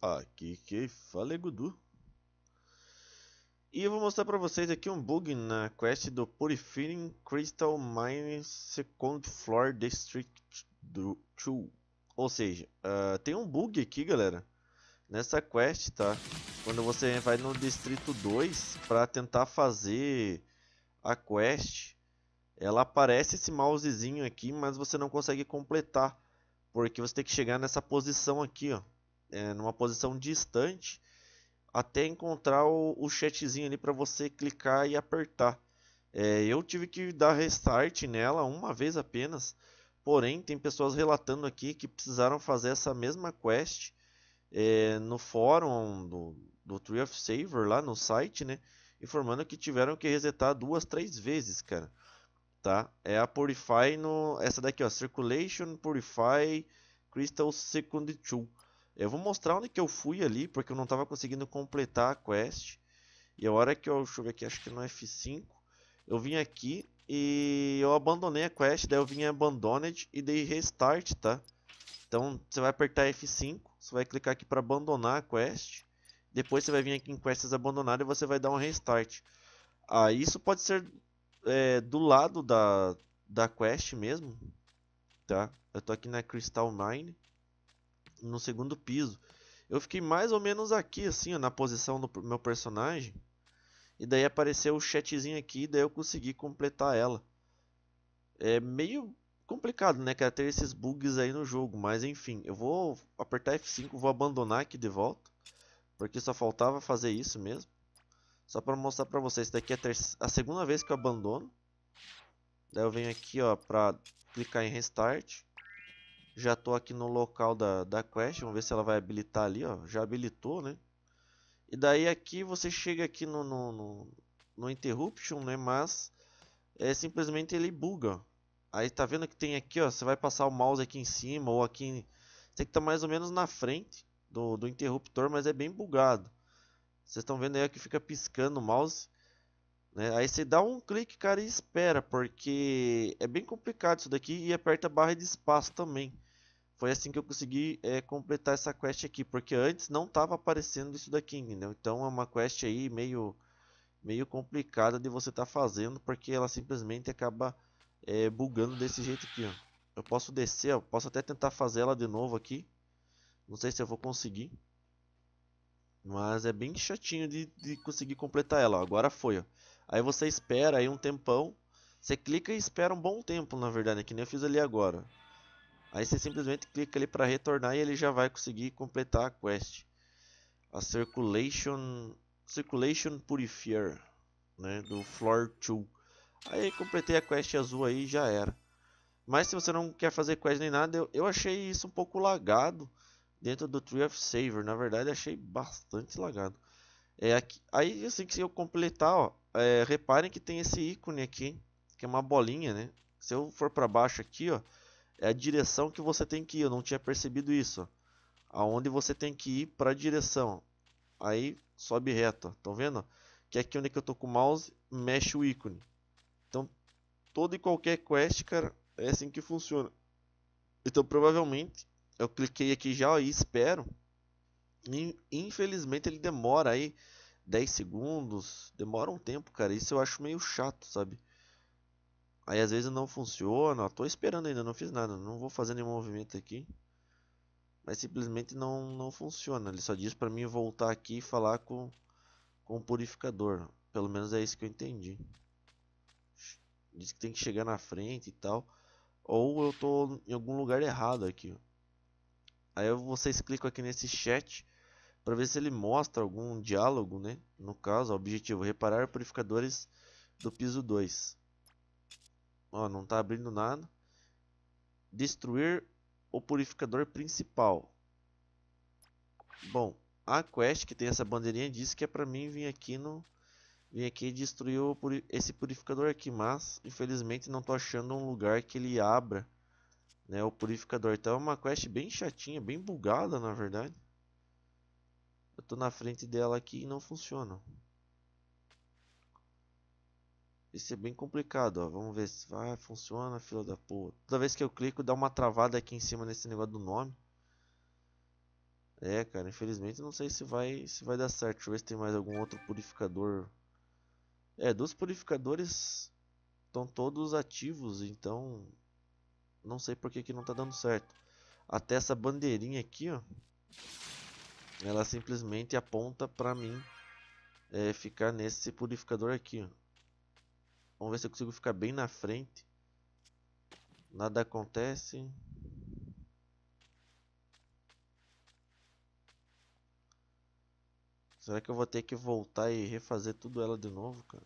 Aqui que fala é Gudu. E eu vou mostrar para vocês aqui um bug na quest do Purifying Crystal Mine Second Floor District 2. Ou seja, uh, tem um bug aqui, galera, nessa quest, tá? Quando você vai no Distrito 2 para tentar fazer a quest, ela aparece esse mousezinho aqui, mas você não consegue completar. Porque você tem que chegar nessa posição aqui, ó é, numa posição distante até encontrar o, o chatzinho ali para você clicar e apertar. É, eu tive que dar restart nela uma vez apenas, porém tem pessoas relatando aqui que precisaram fazer essa mesma quest é, no fórum do, do Tree of Saver lá no site, né? Informando que tiveram que resetar duas, três vezes, cara. Tá? É a Purify no. Essa daqui, ó. Circulation Purify Crystal Second Tool. Eu vou mostrar onde que eu fui ali, porque eu não estava conseguindo completar a quest. E a hora que eu, deixa eu ver aqui, acho que no F5, eu vim aqui e eu abandonei a quest, daí eu vim em Abandoned e dei Restart, tá? Então você vai apertar F5, você vai clicar aqui para abandonar a quest. Depois você vai vir aqui em Quests Abandonadas e você vai dar um Restart. Ah, isso pode ser é, do lado da, da quest mesmo, tá? Eu tô aqui na Crystal Mine no segundo piso. Eu fiquei mais ou menos aqui, assim, ó, na posição do meu personagem. E daí apareceu o chatzinho aqui, e daí eu consegui completar ela. É meio complicado, né, cara, ter esses bugs aí no jogo. Mas enfim, eu vou apertar F5, vou abandonar aqui de volta. Porque só faltava fazer isso mesmo. Só para mostrar para vocês, daqui é a, a segunda vez que eu abandono. Daí eu venho aqui, ó, pra clicar em Restart. Já estou aqui no local da, da quest, vamos ver se ela vai habilitar ali, ó. Já habilitou, né? E daí aqui você chega aqui no, no, no, no interruption, né? Mas é, simplesmente ele buga. Aí tá vendo que tem aqui, ó. Você vai passar o mouse aqui em cima ou aqui. Em... Tem que tá mais ou menos na frente do, do interruptor, mas é bem bugado. Vocês estão vendo aí que fica piscando o mouse. Né? Aí você dá um clique, cara, e espera, porque é bem complicado isso daqui. E aperta a barra de espaço também. Foi assim que eu consegui é, completar essa quest aqui, porque antes não estava aparecendo isso daqui, entendeu? Então é uma quest aí meio, meio complicada de você estar tá fazendo, porque ela simplesmente acaba é, bugando desse jeito aqui, ó. Eu posso descer, eu posso até tentar fazer ela de novo aqui. Não sei se eu vou conseguir. Mas é bem chatinho de, de conseguir completar ela, ó. Agora foi, ó. Aí você espera aí um tempão. Você clica e espera um bom tempo, na verdade, né? que nem eu fiz ali agora. Aí você simplesmente clica ali para retornar e ele já vai conseguir completar a quest. A Circulation, Circulation Purifier, né, do Floor 2. Aí completei a quest azul aí já era. Mas se você não quer fazer quest nem nada, eu, eu achei isso um pouco lagado dentro do Tree of Saver. Na verdade, achei bastante lagado. É aqui, aí assim que eu completar, ó, é, reparem que tem esse ícone aqui, que é uma bolinha, né? Se eu for para baixo aqui, ó, é a direção que você tem que ir. Eu não tinha percebido isso. Aonde você tem que ir para a direção. Aí sobe reto. Estão vendo? Que é aqui onde é que eu tô com o mouse, mexe o ícone. Então, todo e qualquer quest, cara, é assim que funciona. Então, provavelmente, eu cliquei aqui já e espero. Infelizmente, ele demora aí 10 segundos. Demora um tempo, cara. Isso eu acho meio chato, sabe? Aí às vezes não funciona, estou esperando ainda, não fiz nada, não vou fazer nenhum movimento aqui. Mas simplesmente não, não funciona, ele só diz para mim voltar aqui e falar com, com o purificador. Pelo menos é isso que eu entendi. Diz que tem que chegar na frente e tal. Ou eu estou em algum lugar errado aqui. Aí vocês clicam aqui nesse chat para ver se ele mostra algum diálogo, né? No caso, objetivo reparar purificadores do piso 2. Ó, não está abrindo nada. Destruir o purificador principal. Bom, a quest que tem essa bandeirinha disse que é para mim vir aqui no vir aqui e destruir esse purificador aqui, mas infelizmente não tô achando um lugar que ele abra, né, o purificador. Então é uma quest bem chatinha, bem bugada, na verdade. Eu tô na frente dela aqui e não funciona. Isso é bem complicado, ó. Vamos ver se vai, funciona, fila da porra. Toda vez que eu clico, dá uma travada aqui em cima nesse negócio do nome. É, cara, infelizmente não sei se vai, se vai dar certo. Deixa eu ver se tem mais algum outro purificador. É, dos purificadores estão todos ativos, então não sei por que, que não tá dando certo. Até essa bandeirinha aqui, ó. Ela simplesmente aponta pra mim é, ficar nesse purificador aqui, ó. Vamos ver se eu consigo ficar bem na frente. Nada acontece. Será que eu vou ter que voltar e refazer tudo ela de novo, cara?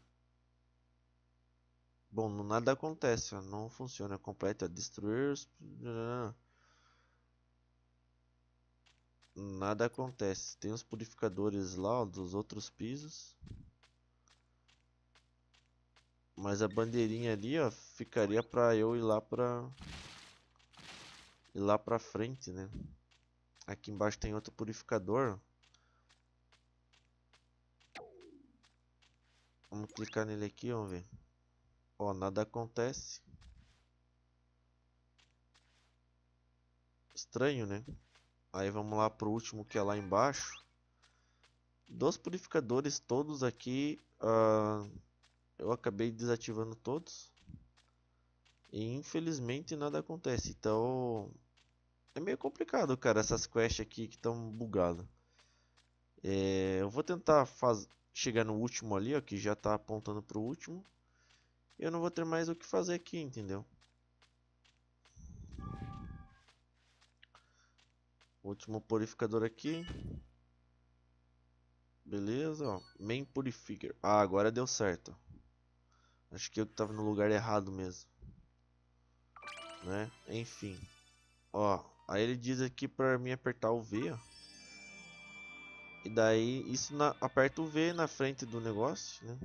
Bom, nada acontece, não funciona é Destruir... Nada acontece. Tem os purificadores lá, ó, dos outros pisos. Mas a bandeirinha ali, ó, ficaria pra eu ir lá pra... Ir lá pra frente, né? Aqui embaixo tem outro purificador. Vamos clicar nele aqui, vamos ver. Ó, nada acontece. Estranho, né? Aí vamos lá pro último que é lá embaixo. Dos purificadores todos aqui... Uh eu acabei desativando todos. E infelizmente nada acontece. Então é meio complicado, cara, essas quests aqui que estão bugadas. É, eu vou tentar faz... chegar no último ali, ó, que já está apontando para o último. Eu não vou ter mais o que fazer aqui, entendeu? Último purificador aqui. Beleza, ó. Main Purifier. Ah, agora deu certo. Acho que eu tava no lugar errado mesmo. Né? Enfim. Ó, aí ele diz aqui pra mim apertar o V, ó. E daí, isso na, aperta o V na frente do negócio, né?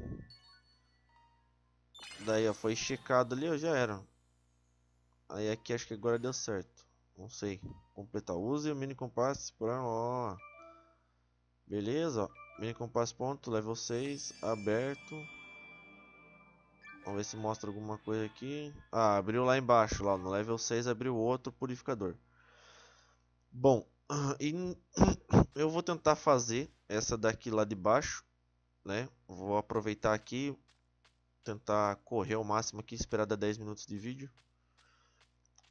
Daí, ó, foi checado ali, ó, já era. Aí aqui acho que agora deu certo. Não sei. Completar. Use o mini compasso para ó. Beleza, ó. Mini compasso ponto, level 6, aberto. Vamos ver se mostra alguma coisa aqui. Ah, abriu lá embaixo, lá no level 6 abriu outro purificador. Bom, eu vou tentar fazer essa daqui lá de baixo, né? Vou aproveitar aqui, tentar correr ao máximo aqui, esperar dar 10 minutos de vídeo.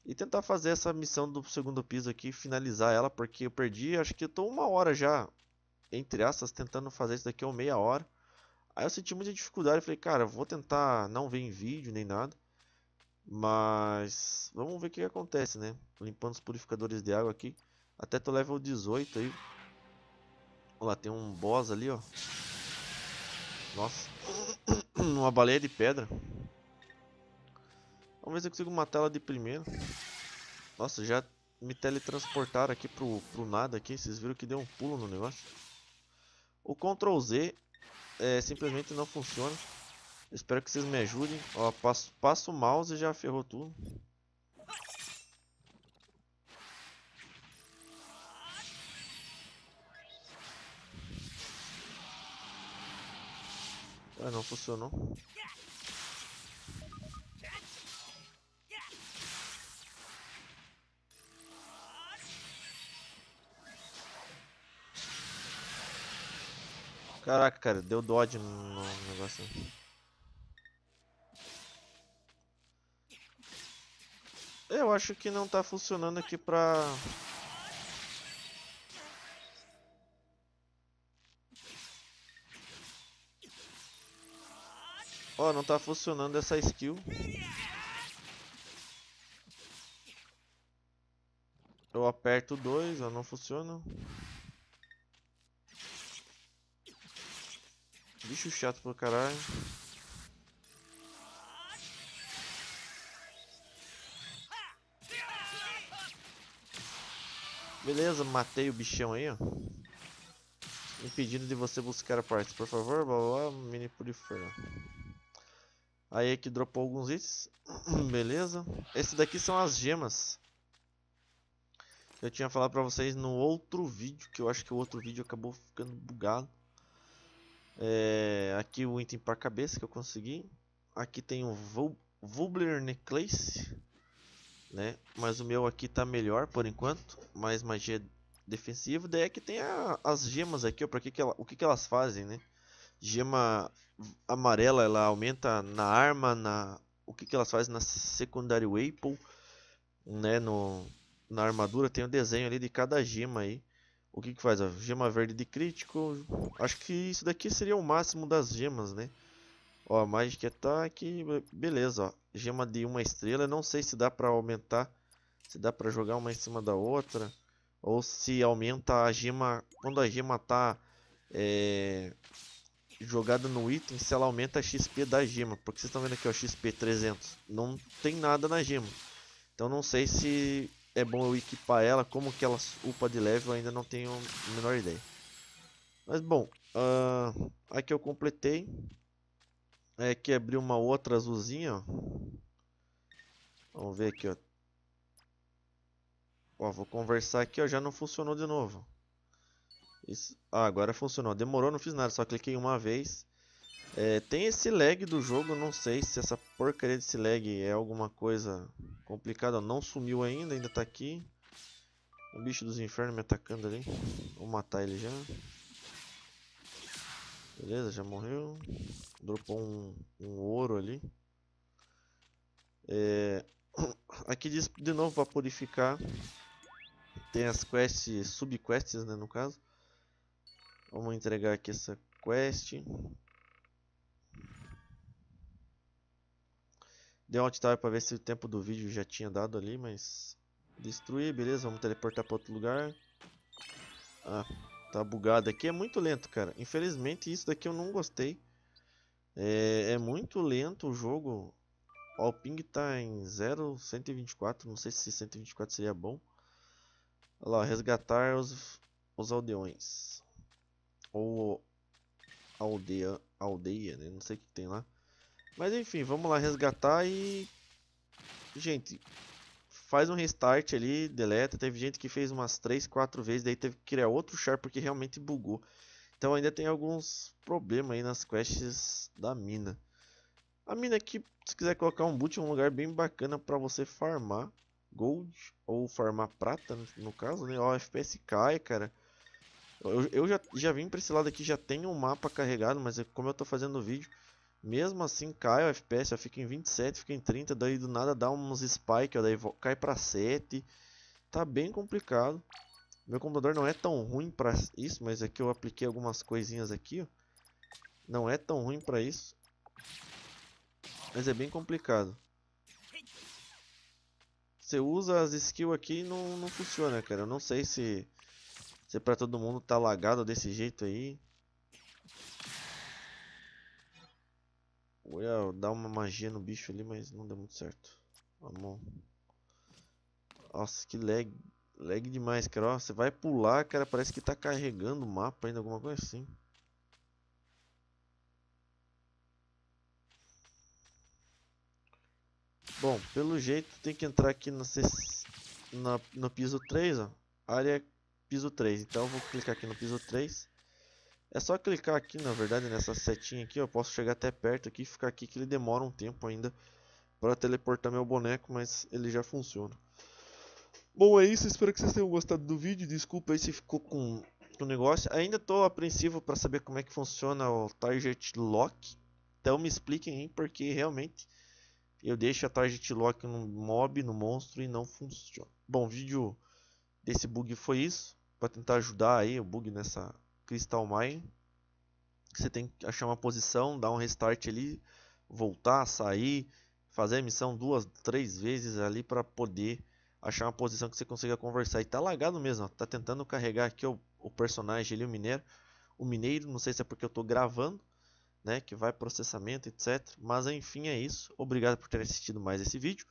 E tentar fazer essa missão do segundo piso aqui, finalizar ela, porque eu perdi, acho que eu tô uma hora já, entre aspas, tentando fazer isso daqui ou meia hora. Aí eu senti muita dificuldade, falei, cara, vou tentar não ver em vídeo nem nada. Mas vamos ver o que acontece, né? Limpando os purificadores de água aqui. Até tô level 18 aí. Olha lá, tem um boss ali, ó. Nossa. Uma baleia de pedra. Vamos ver se eu consigo matar ela de primeiro. Nossa, já me teletransportaram aqui pro, pro nada aqui. Vocês viram que deu um pulo no negócio. O Ctrl Z é, simplesmente não funciona. Espero que vocês me ajudem. Ó, passo, passo o mouse e já ferrou tudo. Ah, não funcionou. Caraca, cara, deu dodge no negócio. Eu acho que não tá funcionando aqui pra... Ó, oh, não tá funcionando essa skill. Eu aperto dois, ó, não funciona. bicho chato pra caralho. Beleza, matei o bichão aí, ó. Impedindo de você buscar partes, por favor, blá blá, blá mini purifer. Aí aqui dropou alguns itens. Beleza. Esse daqui são as gemas. Eu tinha falado pra vocês no outro vídeo, que eu acho que o outro vídeo acabou ficando bugado. É, aqui o item para cabeça que eu consegui. Aqui tem o um Vubler Necklace. Né? Mas o meu aqui tá melhor por enquanto. Mais magia defensiva. Daí é que tem a, as gemas aqui. Ó, que que ela, o que, que elas fazem, né? Gema amarela, ela aumenta na arma, na o que, que elas fazem na secundária Apple, né? No, na armadura tem o um desenho ali de cada gema aí. O que que faz? a gema verde de crítico. Acho que isso daqui seria o máximo das gemas, né? Ó, Magic tá Attack. Beleza, ó. Gema de uma estrela. Não sei se dá pra aumentar. Se dá pra jogar uma em cima da outra. Ou se aumenta a gema... Quando a gema tá... É, jogada no item, se ela aumenta a XP da gema. Porque vocês estão vendo aqui, ó. XP 300. Não tem nada na gema. Então não sei se é bom eu equipar ela, como que ela upa de level, ainda não tenho a menor ideia. Mas bom, uh, ah, aqui eu completei. É que abriu uma outra azulzinha, Vamos ver aqui, ó. Ó, vou conversar aqui, ó, já não funcionou de novo. Isso... Ah, agora funcionou. Demorou, não fiz nada, só cliquei uma vez é, tem esse lag do jogo, não sei se essa porcaria desse lag é alguma coisa complicada. Não sumiu ainda, ainda tá aqui. um bicho dos infernos me atacando ali. Vou matar ele já. Beleza, já morreu. Dropou um, um ouro ali. É... Aqui diz de novo para purificar. Tem as quests, subquests né, no caso. Vamos entregar aqui essa quest. Dei um alt tab pra ver se o tempo do vídeo já tinha dado ali, mas... Destruir, beleza, vamos teleportar pra outro lugar. Ah, tá bugado aqui, é muito lento, cara. Infelizmente isso daqui eu não gostei. É, é muito lento o jogo. Ó, o ping tá em 0, 124, não sei se 124 seria bom. Olha lá, resgatar os, os aldeões. Ou aldeia, aldeia, né? Não sei o que tem lá. Mas enfim, vamos lá resgatar e... Gente, faz um restart ali, deleta. Teve gente que fez umas 3, 4 vezes, daí teve que criar outro char porque realmente bugou. Então ainda tem alguns problemas aí nas quests da mina. A mina aqui, se quiser colocar um boot, é um lugar bem bacana para você farmar gold ou farmar prata, no caso, né? Ó, FPS cai, cara. Eu, eu já, já vim para esse lado aqui, já tenho um mapa carregado, mas é como eu tô fazendo o vídeo, mesmo assim cai o FPS, fica em 27, fica em 30, daí do nada dá uns spike, ó, daí cai para 7. Tá bem complicado. Meu computador não é tão ruim para isso, mas aqui é eu apliquei algumas coisinhas aqui, ó. Não é tão ruim para isso. Mas é bem complicado. Você usa as skills aqui e não, não funciona, cara. Eu não sei se, se para todo mundo tá lagado desse jeito aí. É, eu ia dar uma magia no bicho ali, mas não deu muito certo. Vamos. Nossa, que lag. Lag demais, cara. Ó, você vai pular, cara. Parece que tá carregando o mapa ainda, alguma coisa assim. Bom, pelo jeito tem que entrar aqui na, no piso 3, ó. Área piso 3. Então eu vou clicar aqui no piso 3. É só clicar aqui, na verdade, nessa setinha aqui, eu posso chegar até perto aqui e ficar aqui que ele demora um tempo ainda para teleportar meu boneco, mas ele já funciona. Bom, é isso, espero que vocês tenham gostado do vídeo, desculpa aí se ficou com o negócio. Ainda estou apreensivo para saber como é que funciona o Target Lock, então me expliquem aí, porque realmente eu deixo a Target Lock no mob, no monstro e não funciona. Bom, o vídeo desse bug foi isso, para tentar ajudar aí o bug nessa Crystal Mine. Você tem que achar uma posição, dar um restart ali, voltar, sair, fazer a missão duas, três vezes ali para poder achar uma posição que você consiga conversar. E tá lagado mesmo, ó. tá tentando carregar aqui o, o personagem ali, o mineiro. O mineiro, não sei se é porque eu tô gravando, né, que vai processamento, etc. Mas enfim, é isso. Obrigado por ter assistido mais esse vídeo.